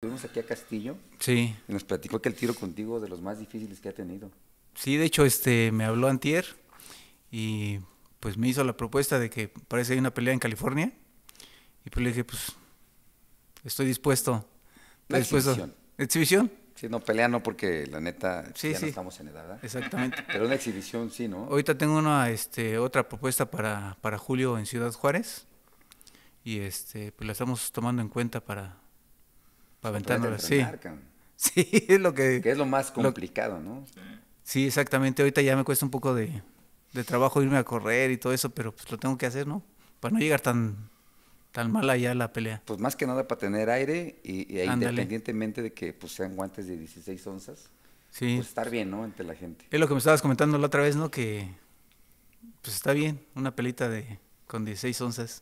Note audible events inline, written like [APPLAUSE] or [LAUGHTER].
Estuvimos aquí a Castillo. Sí. Y nos platicó que el tiro contigo de los más difíciles que ha tenido. Sí, de hecho, este, me habló Antier y pues me hizo la propuesta de que parece hay una pelea en California. Y pues le dije, pues, estoy dispuesto. Exhibición. ¿Exhibición? Sí, no, pelea no, porque la neta ya no estamos en edad, Exactamente. Pero una exhibición sí, ¿no? Ahorita tengo una, este, otra propuesta para, para julio en Ciudad Juárez. Y este, pues la estamos tomando en cuenta para, para sí. [LAUGHS] Sí, es lo que... es lo más complicado, ¿no? Sí, exactamente. Ahorita ya me cuesta un poco de, trabajo irme a correr y todo eso, pero pues lo tengo que hacer, ¿no? Para no llegar tan, tan mal allá la pelea. Pues más que nada para tener aire y, independientemente de que pues, sean guantes de 16 onzas, sí. pues estar bien, ¿no? entre la gente. Es lo que me estabas comentando la otra vez, ¿no? Que pues está bien una pelita de con 16 onzas.